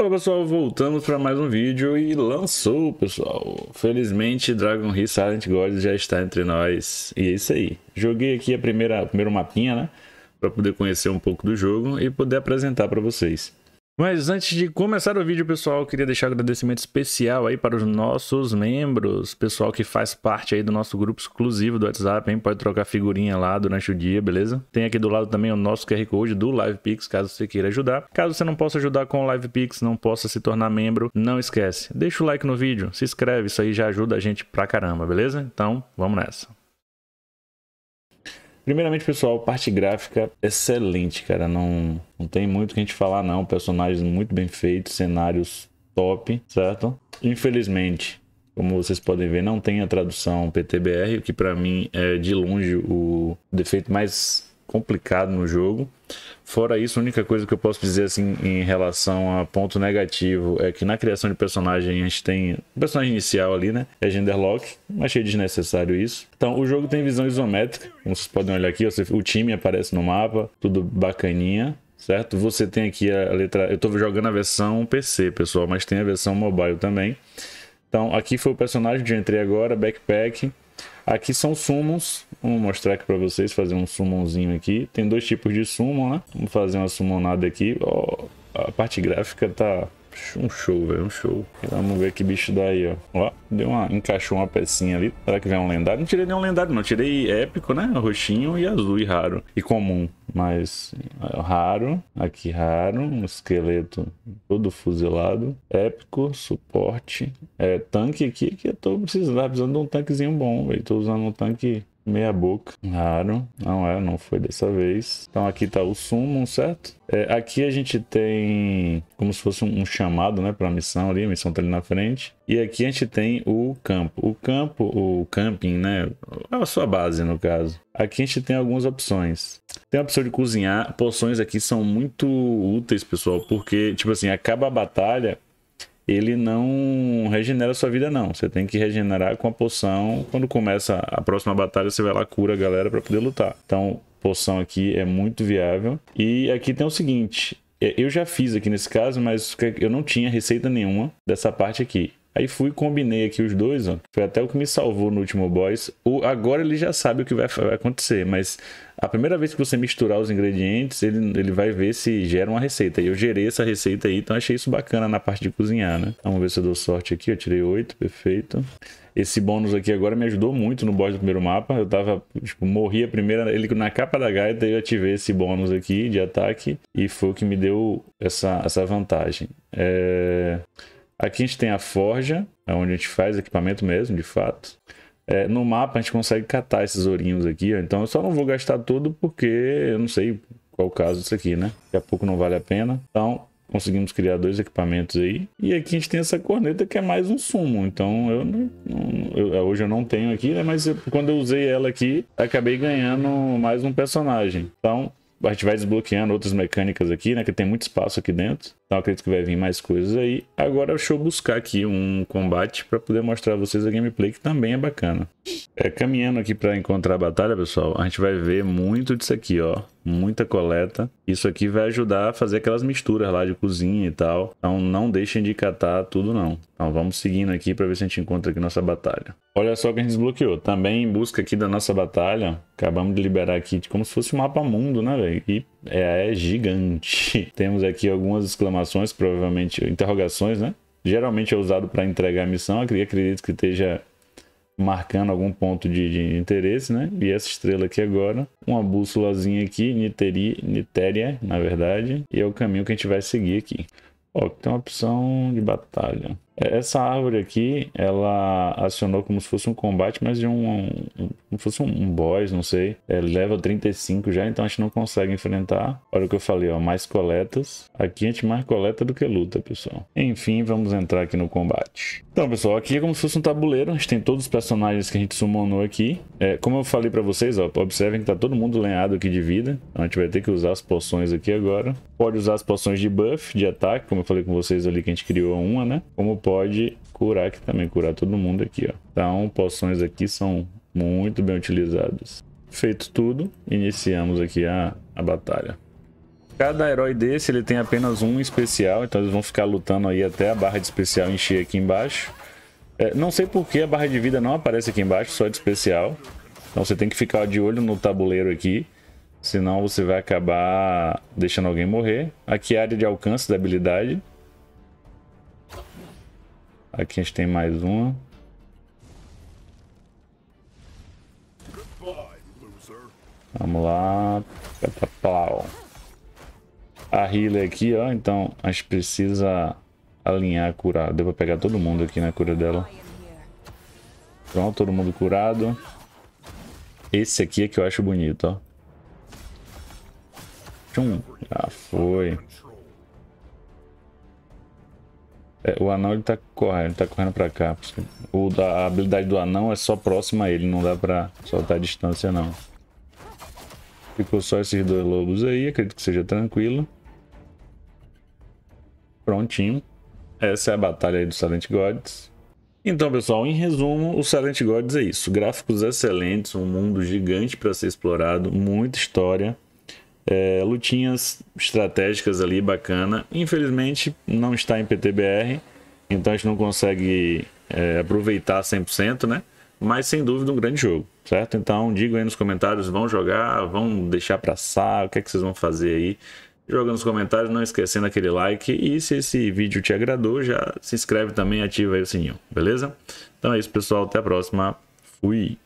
Olá pessoal, voltamos para mais um vídeo e lançou pessoal, felizmente Dragon Heat Silent Gods já está entre nós e é isso aí. Joguei aqui a primeira, a primeiro mapinha né, para poder conhecer um pouco do jogo e poder apresentar para vocês. Mas antes de começar o vídeo, pessoal, queria deixar um agradecimento especial aí para os nossos membros, pessoal que faz parte aí do nosso grupo exclusivo do WhatsApp, hein? Pode trocar figurinha lá durante o dia, beleza? Tem aqui do lado também o nosso QR Code do LivePix, caso você queira ajudar. Caso você não possa ajudar com o LivePix, não possa se tornar membro, não esquece. Deixa o like no vídeo, se inscreve, isso aí já ajuda a gente pra caramba, beleza? Então, vamos nessa. Primeiramente, pessoal, parte gráfica é excelente, cara. Não, não tem muito o que a gente falar, não. Personagens muito bem feitos, cenários top, certo? Infelizmente, como vocês podem ver, não tem a tradução PTBR, o que para mim é de longe o defeito mais complicado no jogo. Fora isso, a única coisa que eu posso dizer assim em relação a ponto negativo é que na criação de personagem a gente tem o personagem inicial ali, né? É genderlock, achei desnecessário isso. Então, o jogo tem visão isométrica, como vocês podem olhar aqui, o time aparece no mapa, tudo bacaninha certo? Você tem aqui a letra. Eu estou jogando a versão PC, pessoal, mas tem a versão mobile também. Então, aqui foi o personagem que eu entrei agora, backpack. Aqui são summons. Vou mostrar aqui para vocês, fazer um summonzinho aqui. Tem dois tipos de summon, né? Vamos fazer uma summonada aqui. a parte gráfica tá um show, velho, um show. Vamos ver que bicho aí, ó. Ó, deu uma, encaixou uma pecinha ali. Será que vem um lendário? Não tirei nenhum lendário, não. Tirei épico, né? Roxinho e azul e raro. E comum, mas é, raro. Aqui raro. Um esqueleto todo fuzilado. Épico, suporte. É, tanque aqui que eu tô precisando, tá precisando de um tanquezinho bom, velho. Tô usando um tanque meia boca, raro, não é, não foi dessa vez. Então aqui tá o summon, certo? É, aqui a gente tem como se fosse um, chamado, né, para missão ali, a missão tá ali na frente. E aqui a gente tem o campo. O campo, o camping, né, é a sua base no caso. Aqui a gente tem algumas opções. Tem a opção de cozinhar. Poções aqui são muito úteis, pessoal, porque tipo assim, acaba a batalha, ele não regenera a sua vida, não. Você tem que regenerar com a poção. Quando começa a próxima batalha, você vai lá, cura a galera para poder lutar. Então, poção aqui é muito viável. E aqui tem o seguinte. É, eu já fiz aqui nesse caso, mas eu não tinha receita nenhuma dessa parte aqui. Aí fui, combinei aqui os dois, ó. Foi até o que me salvou no último boss. O, agora ele já sabe o que vai, vai, acontecer, mas a primeira vez que você misturar os ingredientes, ele, ele vai ver se gera uma receita. E eu gerei essa receita aí, então achei isso bacana na parte de cozinhar, né? Então, vamos ver se eu dou sorte aqui. Eu tirei oito, perfeito. Esse bônus aqui agora me ajudou muito no boss do primeiro mapa. Eu tava, tipo, morri a primeira, ele na capa da gaita, eu ativei esse bônus aqui de ataque e foi o que me deu essa, essa vantagem. É... Aqui a gente tem a forja, é onde a gente faz equipamento mesmo, de fato. É, no mapa a gente consegue catar esses ourinhos aqui, ó. então eu só não vou gastar tudo porque eu não sei qual o caso disso aqui, né? Daqui a pouco não vale a pena. Então conseguimos criar dois equipamentos aí. E aqui a gente tem essa corneta que é mais um sumo, então eu não, não eu, é, hoje eu não tenho aqui, né? Mas eu, quando eu usei ela aqui, acabei ganhando mais um personagem. Então a gente vai desbloqueando outras mecânicas aqui, né? Que tem muito espaço aqui dentro. Então acredito que vai vir mais coisas aí. Agora deixa eu buscar aqui um combate para poder mostrar a vocês a gameplay, que também é bacana. É, caminhando aqui para encontrar a batalha, pessoal, a gente vai ver muito disso aqui, ó. Muita coleta. Isso aqui vai ajudar a fazer aquelas misturas lá de cozinha e tal. Então não deixem de catar tudo não. Então vamos seguindo aqui para ver se a gente encontra aqui nossa batalha. Olha só o que a gente desbloqueou. Também em busca aqui da nossa batalha, acabamos de liberar aqui como se fosse um mapa mundo, né, velho? E é, é gigante. Temos aqui algumas exclamações, provavelmente interrogações, né? Geralmente é usado para entregar a missão, acredito que esteja marcando algum ponto de, de, interesse, né? E essa estrela aqui agora, uma bússolazinha aqui, Niteri, Nitéria, na verdade, e é o caminho que a gente vai seguir aqui. Ó, tem uma opção de batalha. É, essa árvore aqui, ela acionou como se fosse um combate, mas de um, um como fosse um, um boss, não sei. É, level 35 já, então a gente não consegue enfrentar. Olha o que eu falei, ó, mais coletas. Aqui a gente mais coleta do que luta, pessoal. Enfim, vamos entrar aqui no combate. Então, pessoal, aqui é como se fosse um tabuleiro. A gente tem todos os personagens que a gente summonou aqui. É, como eu falei pra vocês, ó, observem que tá todo mundo lenhado aqui de vida. Então a gente vai ter que usar as poções aqui agora. Pode usar as poções de buff, de ataque, como eu falei com vocês ali que a gente criou uma, né? Como pode curar aqui também, curar todo mundo aqui, ó. Então, poções aqui são muito bem utilizadas. Feito tudo, iniciamos aqui a, a batalha. Cada herói desse, ele tem apenas um especial, então eles vão ficar lutando aí até a barra de especial encher aqui embaixo. É, não sei por que a barra de vida não aparece aqui embaixo, só de especial. Então você tem que ficar de olho no tabuleiro aqui, senão você vai acabar deixando alguém morrer. Aqui é a área de alcance da habilidade, Aqui a gente tem mais uma. Vamos lá. Catapau. A healer aqui, ó. Então a gente precisa alinhar curar. cura. Deu pra pegar todo mundo aqui na cura dela. Pronto, todo mundo curado. Esse aqui é que eu acho bonito, ó. Tchum. Já foi. É, o anão ele tá correndo, ele tá correndo pra cá. O, a habilidade do anão é só próxima a ele, não dá pra soltar a distância não. Ficou só esses dois lobos aí, acredito que seja tranquilo. Prontinho. Essa é a batalha aí do Silent Gods. Então, pessoal, em resumo, o Silent Gods é isso. Gráficos excelentes, um mundo gigante para ser explorado, muita história, é, lutinhas estratégicas ali, bacana. Infelizmente, não está em PTBR, então a gente não consegue é, aproveitar 100%, né? Mas sem dúvida um grande jogo, certo? Então digam aí nos comentários, vão jogar, vão deixar pra sal, o que é que vocês vão fazer aí? Joga nos comentários, não esquecendo aquele like. E se esse vídeo te agradou, já se inscreve também ativa aí o sininho, beleza? Então é isso, pessoal. Até a próxima. Fui!